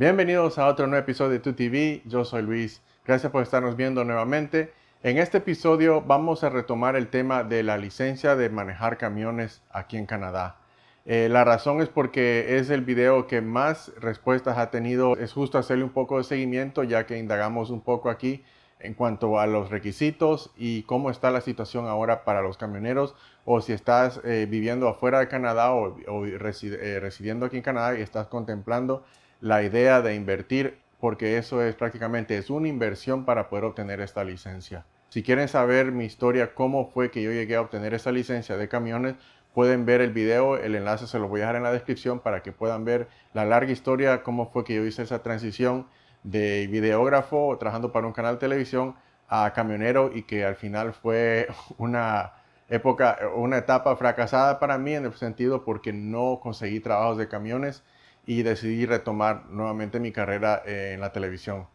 Bienvenidos a otro nuevo episodio de Tu TV. Yo soy Luis. Gracias por estarnos viendo nuevamente. En este episodio vamos a retomar el tema de la licencia de manejar camiones aquí en Canadá. Eh, la razón es porque es el video que más respuestas ha tenido. Es justo hacerle un poco de seguimiento ya que indagamos un poco aquí en cuanto a los requisitos y cómo está la situación ahora para los camioneros o si estás eh, viviendo afuera de Canadá o, eh, residiendo aquí en Canadá y estás contemplando la idea de invertir, porque eso es prácticamente es una inversión para poder obtener esta licencia. Si quieren saber mi historia, cómo fue que yo llegué a obtener esta licencia de camiones, pueden ver el video, el enlace se lo voy a dejar en la descripción para que puedan ver la larga historia, cómo fue que yo hice esa transición de videógrafo trabajando para un canal de televisión a camionero y que al final fue una época, una etapa fracasada para mí en el sentido porque no conseguí trabajos de camiones y decidí retomar nuevamente mi carrera eh, en la televisión.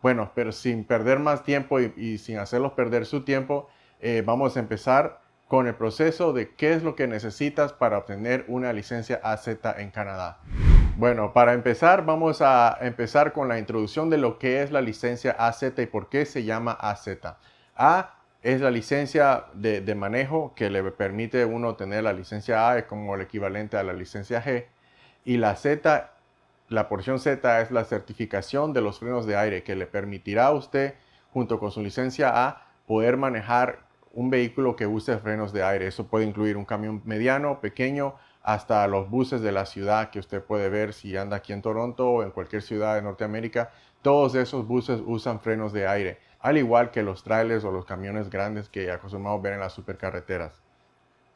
Bueno, pero sin perder más tiempo y, sin hacerlos perder su tiempo, eh, vamos a empezar con el proceso de qué es lo que necesitas para obtener una licencia AZ en Canadá. Bueno, para empezar vamos a empezar con la introducción de lo que es la licencia AZ y por qué se llama AZ. A es la licencia de, manejo que le permite uno tener la licencia A, es como el equivalente a la licencia G y la Z, la porción Z es la certificación de los frenos de aire que le permitirá a usted, junto con su licencia A, poder manejar un vehículo que use frenos de aire. Eso puede incluir un camión mediano, pequeño, hasta los buses de la ciudad que usted puede ver si anda aquí en Toronto o en cualquier ciudad de Norteamérica. Todos esos buses usan frenos de aire, al igual que los trailers o los camiones grandes que acostumbramos ver en las supercarreteras.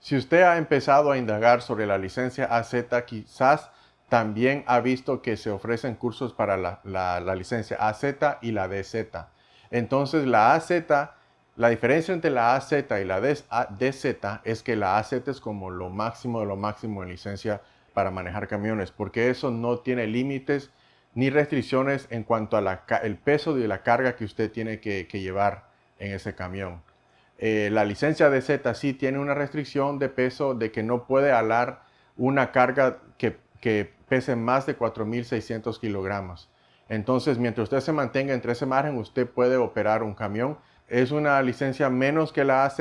Si usted ha empezado a indagar sobre la licencia AZ, quizás también ha visto que se ofrecen cursos para la, licencia AZ y la DZ. Entonces la AZ, la diferencia entre la AZ y la DZ es que la AZ es como lo máximo de lo máximo de licencia para manejar camiones, porque eso no tiene límites ni restricciones en cuanto al peso de la carga que usted tiene que, llevar en ese camión. Eh, la licencia DZ sí tiene una restricción de peso de que no puede alar una carga que, que pese más de 4.600 kilogramos. Entonces, mientras usted se mantenga entre ese margen, usted puede operar un camión. Es una licencia menos que la AZ,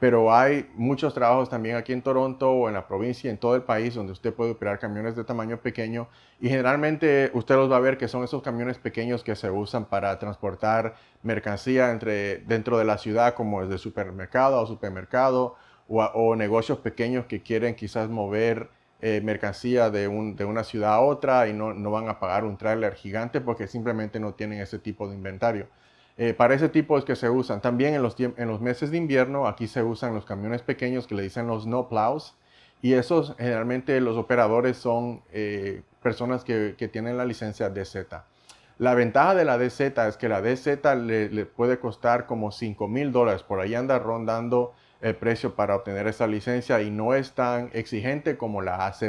pero hay muchos trabajos también aquí en Toronto o en la provincia, en todo el país, donde usted puede operar camiones de tamaño pequeño y generalmente usted los va a ver que son esos camiones pequeños que se usan para transportar mercancía entre, dentro de la ciudad, como desde supermercado a supermercado o, o negocios pequeños que quieren quizás mover eh, mercancía de, una ciudad a otra y no, van a pagar un tráiler gigante porque simplemente no tienen ese tipo de inventario. Eh, para ese tipo es que se usan. También en los, meses de invierno aquí se usan los camiones pequeños que le dicen los no plows y esos generalmente los operadores son eh, personas que, tienen la licencia DZ. La ventaja de la DZ es que la DZ le, le puede costar como 5 mil dólares, por ahí anda rondando el precio para obtener esa licencia y no es tan exigente como la AZ.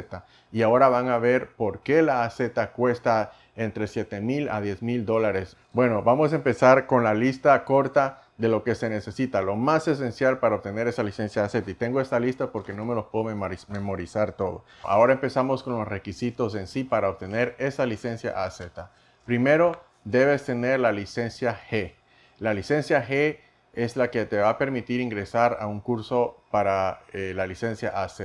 Y ahora van a ver por qué la AZ cuesta entre 7 mil a 10 mil dólares. Bueno, vamos a empezar con la lista corta de lo que se necesita, lo más esencial para obtener esa licencia AZ. Y tengo esta lista porque no me los puedo memorizar todo. Ahora empezamos con los requisitos en sí para obtener esa licencia AZ. Primero, debes tener la licencia G. La licencia G es la que te va a permitir ingresar a un curso para eh, la licencia AZ.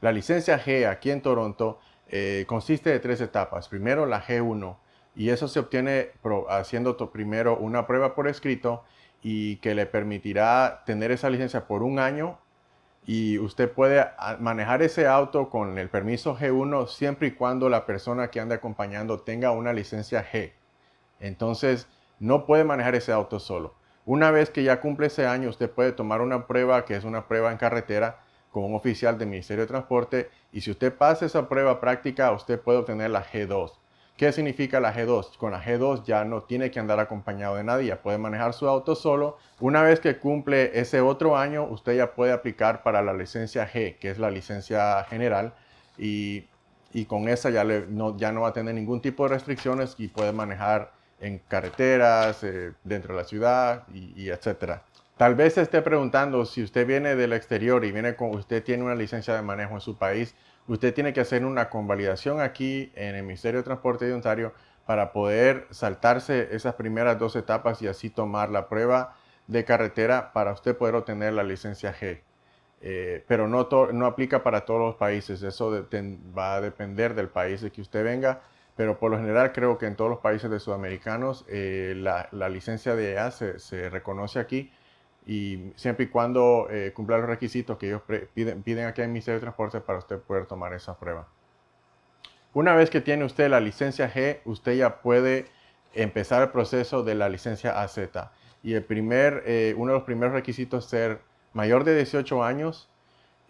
La licencia G aquí en Toronto eh, consiste de tres etapas. Primero la G1 y eso se obtiene haciendo primero una prueba por escrito y que le permitirá tener esa licencia por un año y usted puede ah, manejar ese auto con el permiso G1 siempre y cuando la persona que anda acompañando tenga una licencia G. Entonces, no puede manejar ese auto solo. Una vez que ya cumple ese año, usted puede tomar una prueba, que es una prueba en carretera, con un oficial del Ministerio de Transporte. Y si usted pasa esa prueba práctica, usted puede obtener la G2. ¿Qué significa la G2? Con la G2 ya no tiene que andar acompañado de nadie, ya puede manejar su auto solo. Una vez que cumple ese otro año, usted ya puede aplicar para la licencia G, que es la licencia general, y, con esa ya, no, ya no va a tener ningún tipo de restricciones y puede manejar en carreteras, eh, dentro de la ciudad y, etcétera. Tal vez se esté preguntando si usted viene del exterior y viene con, usted tiene una licencia de manejo en su país, usted tiene que hacer una convalidación aquí en el Ministerio de Transporte de Ontario para poder saltarse esas primeras dos etapas y así tomar la prueba de carretera para usted poder obtener la licencia G. Eh, pero no, no aplica para todos los países, eso va a depender del país de que usted venga pero por lo general creo que en todos los países de sudamericanos eh, la, la, licencia de EA se, reconoce aquí y siempre y cuando eh, cumpla los requisitos que ellos piden, piden aquí en el Ministerio de Transporte para usted poder tomar esa prueba. Una vez que tiene usted la licencia G, usted ya puede empezar el proceso de la licencia AZ. Y el primer, eh, uno de los primeros requisitos es ser mayor de 18 años,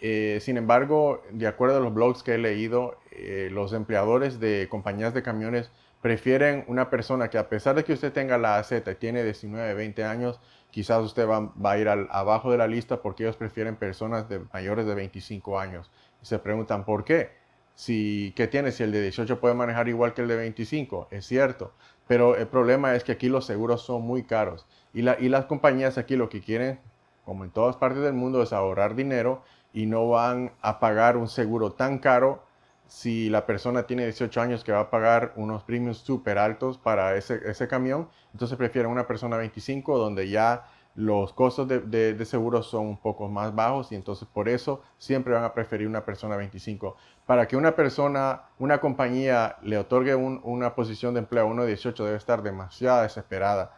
eh, sin embargo, de acuerdo a los blogs que he leído, eh, los empleadores de compañías de camiones prefieren una persona que a pesar de que usted tenga la AZ y tiene 19, 20 años, quizás usted va, a ir al, abajo de la lista porque ellos prefieren personas de mayores de 25 años. se preguntan, ¿por qué? si, ¿qué tiene? Si el de 18 puede manejar igual que el de 25, es cierto. Pero el problema es que aquí los seguros son muy caros. y las compañías aquí lo que quieren, como en todas partes del mundo, es ahorrar dinero y no van a pagar un seguro tan caro si la persona tiene 18 años que va a pagar unos premios súper altos para ese, ese, camión, entonces prefieren una persona 25 donde ya los costos de, de, seguro son un poco más bajos y entonces por eso siempre van a preferir una persona 25. Para que una persona, una compañía le otorgue una posición de empleo a uno de 18 debe estar demasiado desesperada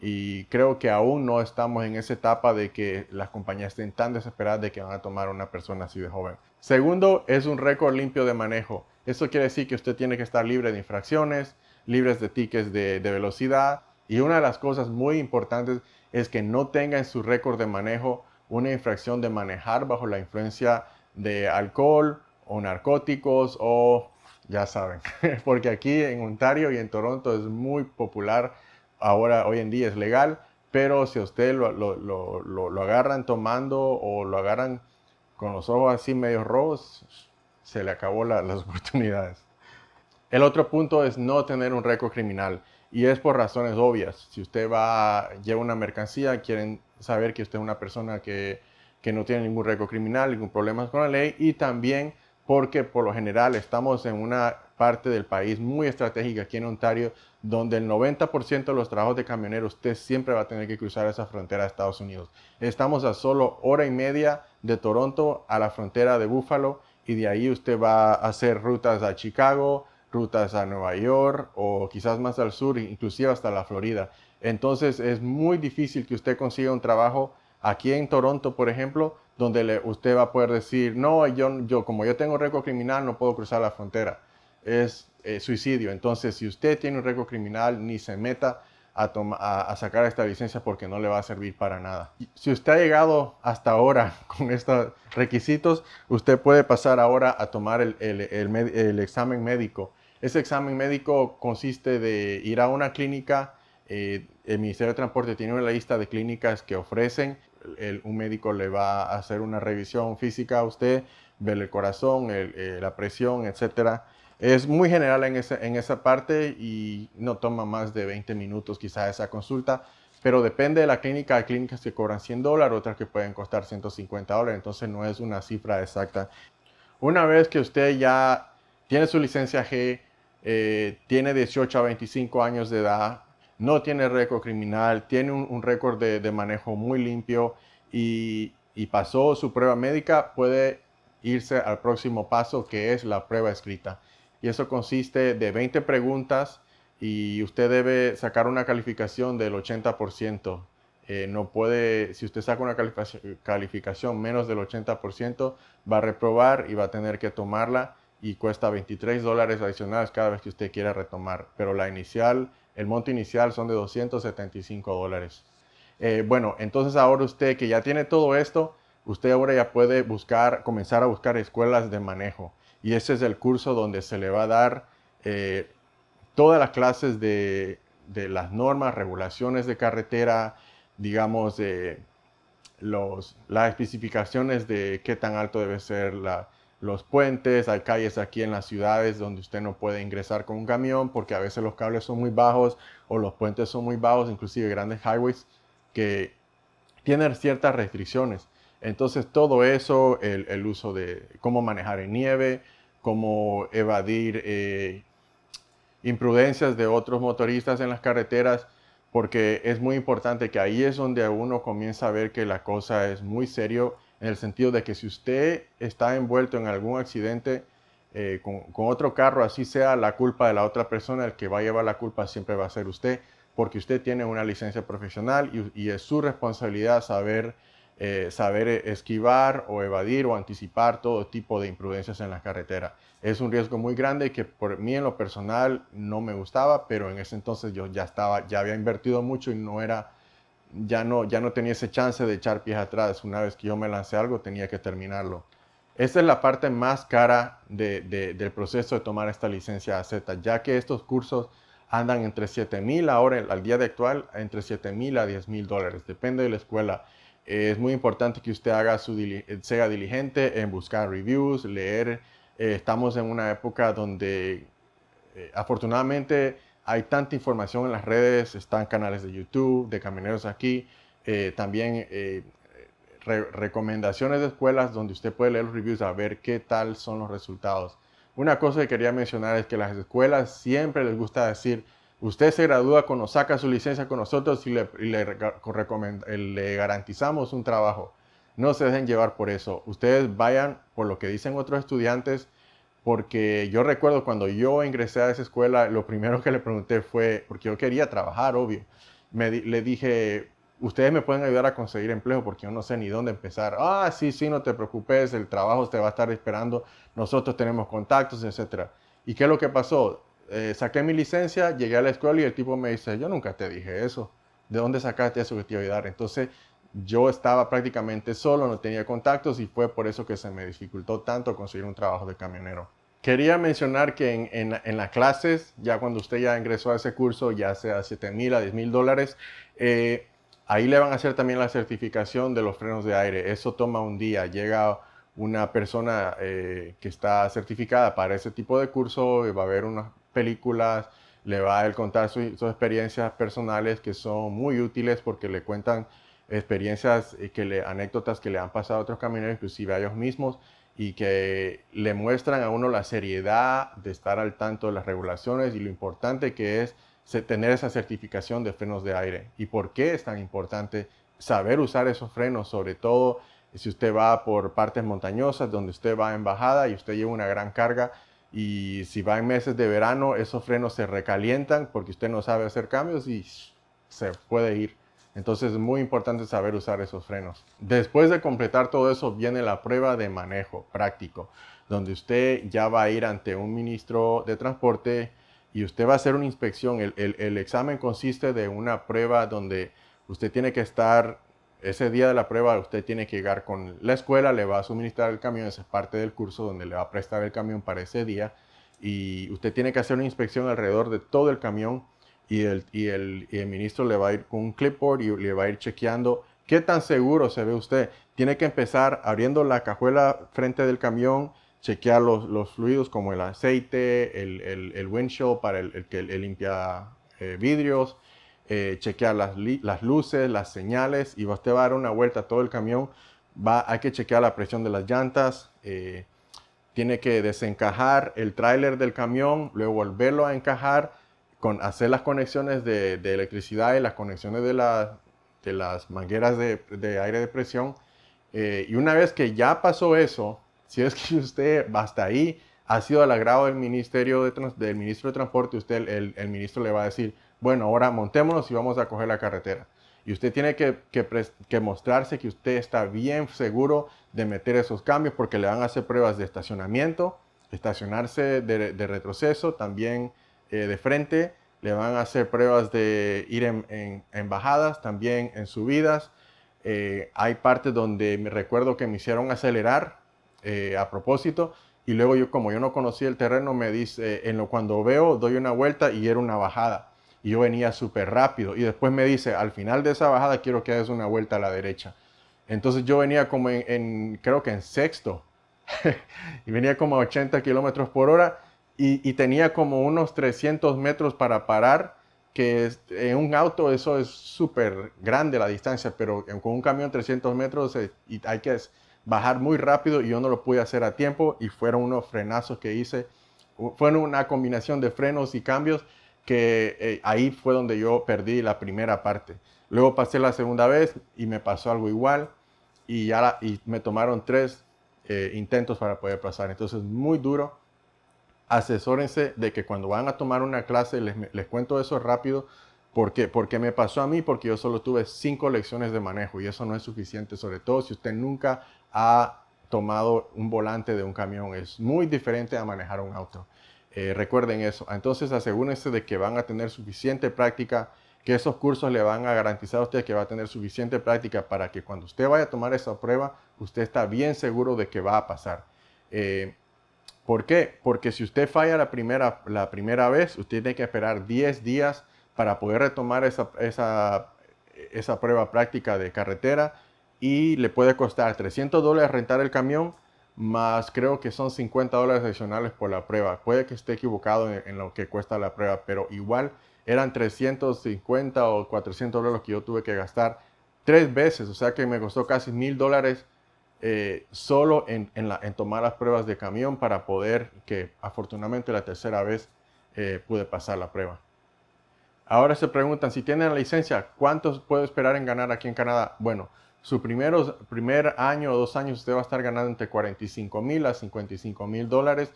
y creo que aún no estamos en esa etapa de que las compañías estén tan desesperadas de que van a tomar a una persona así de joven. Segundo, es un récord limpio de manejo. Eso quiere decir que usted tiene que estar libre de infracciones, libres de tickets de, de velocidad. Y una de las cosas muy importantes es que no tenga en su récord de manejo una infracción de manejar bajo la influencia de alcohol o narcóticos o ya saben, porque aquí en Ontario y en Toronto es muy popular ahora, hoy en día es legal, pero si a usted lo, agarran tomando o lo agarran con los ojos así medio rojos, se le acabó las oportunidades. El otro punto es no tener un récord criminal y es por razones obvias. Si usted va lleva una mercancía, quieren saber que usted es una persona que, que no tiene ningún récord criminal, ningún problema con la ley y también porque por lo general estamos en una parte del país muy estratégica aquí en Ontario, donde el 90% de los trabajos de camionero usted siempre va a tener que cruzar esa frontera a Estados Unidos. Estamos a solo hora y media de Toronto a la frontera de Buffalo y de ahí usted va a hacer rutas a Chicago, rutas a Nueva York o quizás más al sur, inclusive hasta la Florida. Entonces es muy difícil que usted consiga un trabajo aquí en Toronto, por ejemplo, donde usted va a poder decir, no, yo, yo como yo tengo récord criminal no puedo cruzar la frontera. Es eh, suicidio. Entonces, si usted tiene un récord criminal, ni se meta a, a, sacar esta licencia porque no le va a servir para nada. Si usted ha llegado hasta ahora con estos requisitos, usted puede pasar ahora a tomar el, examen médico. Ese examen médico consiste de ir a una clínica, eh, el Ministerio de Transporte tiene una lista de clínicas que ofrecen un médico le va a hacer una revisión física a usted, ver el corazón, eh, la presión, etc. Es muy general en esa, parte y no toma más de 20 minutos quizá esa consulta, pero depende de la clínica. Hay clínicas que cobran 100 dólares, otras que pueden costar 150 dólares, entonces no es una cifra exacta. Una vez que usted ya tiene su licencia G, eh, tiene 18 a 25 años de edad, no tiene récord criminal, tiene un, récord de, manejo muy limpio y, pasó su prueba médica, puede irse al próximo paso que es la prueba escrita. Y eso consiste de 20 preguntas y usted debe sacar una calificación del 80%. Eh, no puede, si usted saca una calificación menos del 80%, va a reprobar y va a tener que tomarla y cuesta 23 dólares adicionales cada vez que usted quiera retomar. Pero la inicial el monto inicial son de 275 dólares. Eh, bueno, entonces ahora usted que ya tiene todo esto, usted ahora ya puede buscar, comenzar a buscar escuelas de manejo. Y ese es el curso donde se le va a dar eh, todas las clases de, las normas, regulaciones de carretera, digamos, eh, los, las especificaciones de qué tan alto debe ser la, los puentes, hay calles aquí en las ciudades donde usted no puede ingresar con un camión porque a veces los cables son muy bajos o los puentes son muy bajos, inclusive grandes highways que tienen ciertas restricciones. Entonces todo eso, el, uso de cómo manejar en nieve, cómo evadir eh, imprudencias de otros motoristas en las carreteras, porque es muy importante que ahí es donde uno comienza a ver que la cosa es muy serio en el sentido de que si usted está envuelto en algún accidente eh, con, otro carro, así sea la culpa de la otra persona, el que va a llevar la culpa siempre va a ser usted, porque usted tiene una licencia profesional y, es su responsabilidad saber, eh, saber esquivar o evadir o anticipar todo tipo de imprudencias en la carretera. Es un riesgo muy grande que por mí en lo personal no me gustaba, pero en ese entonces yo ya estaba, ya había invertido mucho y no era ya no, ya no tenía ese chance de echar pies atrás. Una vez que yo me lancé algo, tenía que terminarlo. Esa es la parte más cara del proceso de tomar esta licencia Z ya que estos cursos andan entre $7,000 ahora, al día de actual, entre $7,000 mil a $10,000 mil dólares, depende de la escuela. es muy importante que usted haga su sea diligente en buscar reviews, leer. Eh, estamos en una época donde eh, afortunadamente hay tanta información en las redes, están canales de YouTube, de camioneros aquí, eh, también eh, recomendaciones de escuelas donde usted puede leer los reviews a ver qué tal son los resultados. Una cosa que quería mencionar es que las escuelas siempre les gusta decir, usted se gradúa cuando saca su licencia con nosotros y le, eh, le garantizamos un trabajo. No se dejen llevar por eso. Ustedes vayan por lo que dicen otros estudiantes porque yo recuerdo cuando yo ingresé a esa escuela, lo primero que le pregunté fue, porque yo quería trabajar, obvio, le dije, ustedes me pueden ayudar a conseguir empleo porque yo no sé ni dónde empezar. Ah, sí, sí, no te preocupes, el trabajo te va a estar esperando, nosotros tenemos contactos, etc. ¿Y qué es lo que pasó? Eh, saqué mi licencia, llegué a la escuela y el tipo me dice, yo nunca te dije eso, ¿de dónde sacaste eso que te iba a ayudar? Entonces yo estaba prácticamente solo, no tenía contactos y fue por eso que se me dificultó tanto conseguir un trabajo de camionero. Quería mencionar que en, en, las clases, ya cuando usted ya ingresó a ese curso, ya sea 7 mil a 10 mil dólares, eh, ahí le van a hacer también la certificación de los frenos de aire. Eso toma un día. Llega una persona eh, que está certificada para ese tipo de curso, eh, va a ver unas películas, le va a contar sus experiencias personales que son muy útiles porque le cuentan experiencias, que le, anécdotas que le han pasado a otros camioneros, inclusive a ellos mismos y que le muestran a uno la seriedad de estar al tanto de las regulaciones y lo importante que es tener esa certificación de frenos de aire y por qué es tan importante saber usar esos frenos, sobre todo si usted va por partes montañosas donde usted va en bajada y usted lleva una gran carga y si va en meses de verano esos frenos se recalientan porque usted no sabe hacer cambios y se puede ir. Entonces es muy importante saber usar esos frenos. Después de completar todo eso viene la prueba de manejo práctico, donde usted ya va a ir ante un ministro de transporte y usted va a hacer una inspección. El, examen consiste de una prueba donde usted tiene que estar, ese día de la prueba usted tiene que llegar con la escuela, le va a suministrar el camión, esa es parte del curso donde le va a prestar el camión para ese día y usted tiene que hacer una inspección alrededor de todo el camión y el, ministro le va a ir con un clipboard y le va a ir chequeando qué tan seguro se ve usted. Tiene que empezar abriendo la cajuela frente del camión, chequear los, fluidos como el aceite, el, el, el windshield para el que limpia eh, vidrios, eh, chequear las, luces, las señales y usted va a dar una vuelta a todo el camión. Va, hay que chequear la presión de las llantas. Eh, tiene que desencajar el tráiler del camión, luego volverlo a encajar hacer las conexiones de, electricidad y las conexiones de, las mangueras de, aire de presión. Eh, y una vez que ya pasó eso, si es que usted hasta ahí ha sido al agrado del, ministerio del ministro de Transporte, usted, el, ministro le va a decir, bueno, ahora montémonos y vamos a coger la carretera. Y usted tiene que, mostrarse que usted está bien seguro de meter esos cambios porque le van a hacer pruebas de estacionamiento, estacionarse de retroceso, también eh, de frente, le van a hacer pruebas de ir en, en, bajadas, también en subidas. Eh, hay partes donde me recuerdo que me hicieron acelerar eh, a propósito y luego yo como yo no conocía el terreno me dice, en lo cuando veo doy una vuelta y era una bajada y yo venía súper rápido y después me dice, al final de esa bajada quiero que hagas una vuelta a la derecha. Entonces yo venía como en, creo que en sexto y venía como a 80 kilómetros por hora y, tenía como unos 300 metros para parar, que en eh, un auto eso es súper grande la distancia, pero con un camión 300 metros eh, y hay que bajar muy rápido y yo no lo pude hacer a tiempo y fueron unos frenazos que hice, fueron una combinación de frenos y cambios que eh, ahí fue donde yo perdí la primera parte. Luego pasé la segunda vez y me pasó algo igual y, ya y me tomaron tres intentos para poder pasar. Entonces, muy duro asesórense de que cuando van a tomar una clase, les, cuento eso rápido, Porque me pasó a mí, porque yo solo tuve cinco lecciones de manejo y eso no es suficiente, sobre todo si usted nunca ha tomado un volante de un camión. Es muy diferente a manejar un auto. Eh, recuerden eso. Entonces asegúrense de que van a tener suficiente práctica, que esos cursos le van a garantizar a usted que va a tener suficiente práctica para que cuando usted vaya a tomar esa prueba, usted está bien seguro de que va a pasar. Eh, ¿Por qué? Porque si usted falla la primera, la primera vez, usted tiene que esperar 10 días para poder retomar esa, esa, prueba práctica de carretera y le puede costar 300 dólares rentar el camión más creo que son 50 dólares adicionales por la prueba. Puede que esté equivocado en, lo que cuesta la prueba, pero igual eran 350 o 400 dólares que yo tuve que gastar tres veces, o sea que me costó casi mil dólares eh, solo en, tomar las pruebas de camión para poder, que afortunadamente la tercera vez eh, pude pasar la prueba. Ahora se preguntan, si tienen la licencia, ¿cuántos puedo esperar en ganar aquí en Canadá? Bueno, su primer año o dos años usted va a estar ganando entre 45 mil a 55 mil dólares,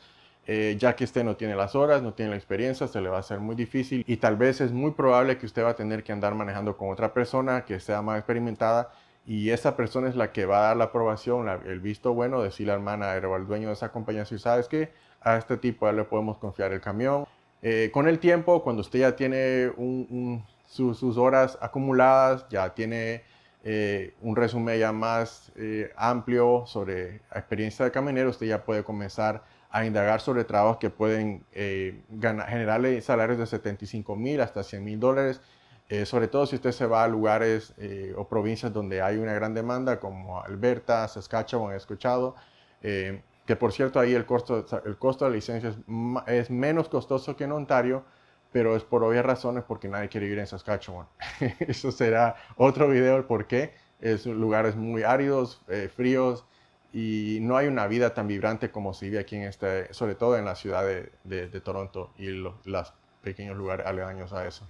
eh, ya que usted no tiene las horas, no tiene la experiencia, se le va a hacer muy difícil y tal vez es muy probable que usted va a tener que andar manejando con otra persona que sea más experimentada y esa persona es la que va a dar la aprobación, el visto bueno, de si la hermana era el dueño de esa compañía, si sabes que a este tipo ya le podemos confiar el camión. Eh, con el tiempo, cuando usted ya tiene sus horas acumuladas, ya tiene eh, un resumen ya más eh, amplio sobre la experiencia de camionero, usted ya puede comenzar a indagar sobre trabajos que pueden ganar, generarle salarios de 75 mil hasta 100 mil dólares eh, sobre todo si usted se va a lugares eh, o provincias donde hay una gran demanda, como Alberta, Saskatchewan, he escuchado, eh, que por cierto ahí el costo, el costo de la licencia es, menos costoso que en Ontario, pero es por obvias razones porque nadie quiere vivir en Saskatchewan. Eso será otro video el por Es lugares muy áridos, fríos, y no hay una vida tan vibrante como se vive aquí en este, sobre todo en la ciudad de, Toronto y las pequeños lugares aledaños a eso.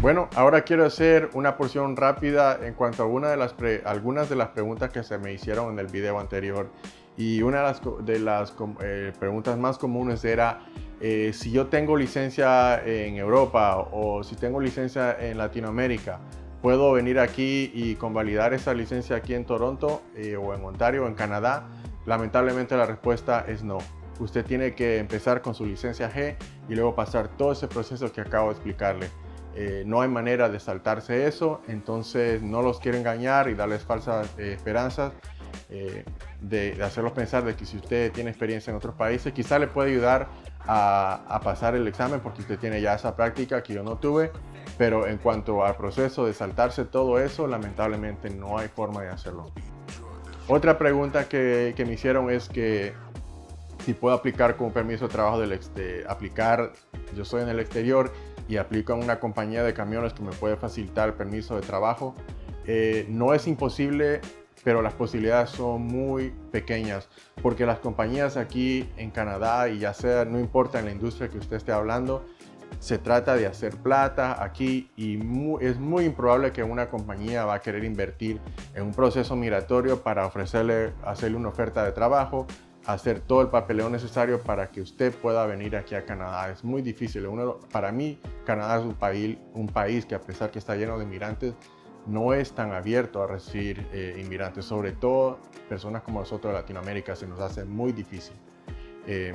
Bueno, ahora quiero hacer una porción rápida en cuanto a una de las algunas de las preguntas que se me hicieron en el video anterior. Y una de las, eh, preguntas más comunes era eh, si yo tengo licencia en Europa o si tengo licencia en Latinoamérica, ¿puedo venir aquí y convalidar esa licencia aquí en Toronto eh, o en Ontario o en Canadá? Lamentablemente la respuesta es no usted tiene que empezar con su licencia G y luego pasar todo ese proceso que acabo de explicarle. Eh, no hay manera de saltarse eso, entonces no los quiero engañar y darles falsas eh, esperanzas eh, de, hacerlos pensar de que si usted tiene experiencia en otros países, quizá le puede ayudar a, pasar el examen porque usted tiene ya esa práctica que yo no tuve, pero en cuanto al proceso de saltarse todo eso, lamentablemente no hay forma de hacerlo. Otra pregunta que me hicieron es que si puedo aplicar con permiso de trabajo del este aplicar, yo soy en el exterior y aplico a una compañía de camiones que me puede facilitar el permiso de trabajo. Eh, no es imposible, pero las posibilidades son muy pequeñas, porque las compañías aquí en Canadá y ya sea, no importa en la industria que usted esté hablando, se trata de hacer plata aquí y es muy improbable que una compañía va a querer invertir en un proceso migratorio para ofrecerle, hacerle una oferta de trabajo, hacer todo el papeleo necesario para que usted pueda venir aquí a Canadá. Es muy difícil. para mí, Canadá es un país, un país que a pesar que está lleno de inmigrantes, no es tan abierto a recibir eh, inmigrantes, sobre todo personas como nosotros de Latinoamérica, se nos hace muy difícil. Eh,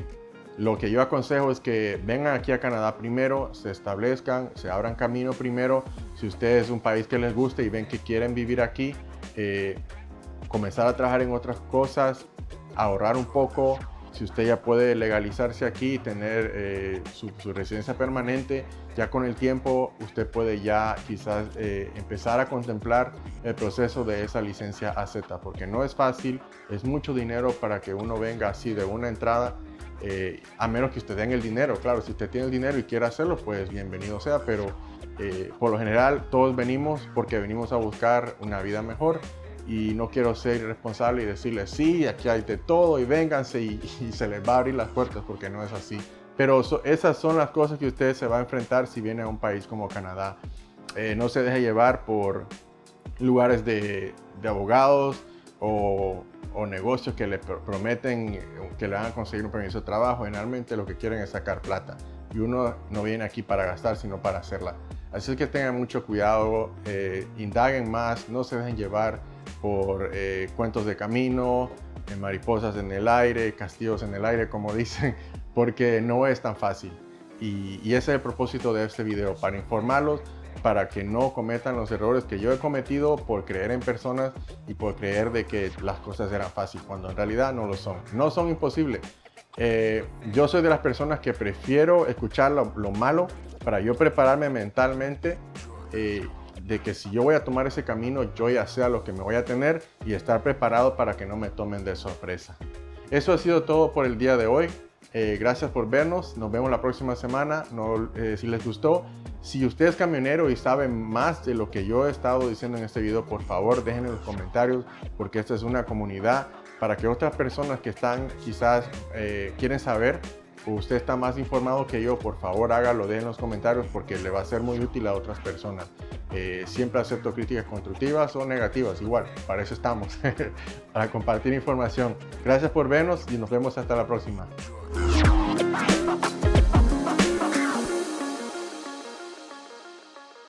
lo que yo aconsejo es que vengan aquí a Canadá primero, se establezcan, se abran camino primero. Si usted es un país que les guste y ven que quieren vivir aquí, eh, comenzar a trabajar en otras cosas, ahorrar un poco, si usted ya puede legalizarse aquí y tener eh, su, residencia permanente, ya con el tiempo usted puede ya quizás eh, empezar a contemplar el proceso de esa licencia AZ, porque no es fácil, es mucho dinero para que uno venga así de una entrada, eh, a menos que usted den el dinero. Claro, si usted tiene el dinero y quiere hacerlo, pues bienvenido sea, pero por lo general todos venimos porque venimos a buscar una vida mejor y no quiero ser irresponsable y decirle sí, aquí hay de todo y vénganse y, se les va a abrir las puertas porque no es así. Pero esas son las cosas que ustedes se va a enfrentar si viene a un país como Canadá. Eh, no se deje llevar por lugares de, abogados o, negocios que le prometen que le van a conseguir un permiso de trabajo. Generalmente lo que quieren es sacar plata y uno no viene aquí para gastar, sino para hacerla. Así que tengan mucho cuidado, eh, indaguen más, no se dejen llevar por eh, cuentos de camino, eh, mariposas en el aire, castillos en el aire, como dicen, porque no es tan fácil. Y, ese es el propósito de este video, para informarlos, para que no cometan los errores que yo he cometido por creer en personas y por creer de que las cosas eran fáciles, cuando en realidad no lo son. No son imposibles. Eh, yo soy de las personas que prefiero escuchar lo, malo para yo prepararme mentalmente de que si yo voy a tomar ese camino, yo ya sé lo que me voy a tener y estar preparado para que no me tomen de sorpresa. Eso ha sido todo por el día de hoy. Eh, gracias por vernos. Nos vemos la próxima semana. No, eh, si les gustó, si usted es camionero y sabe más de lo que yo he estado diciendo en este video, por favor déjenme en los comentarios porque esta es una comunidad para que otras personas que están quizás eh, quieren saber usted está más informado que yo, por favor hágalo, en los comentarios porque le va a ser muy útil a otras personas. Eh, siempre acepto críticas constructivas o negativas, igual, para eso estamos, para compartir información. Gracias por vernos y nos vemos hasta la próxima.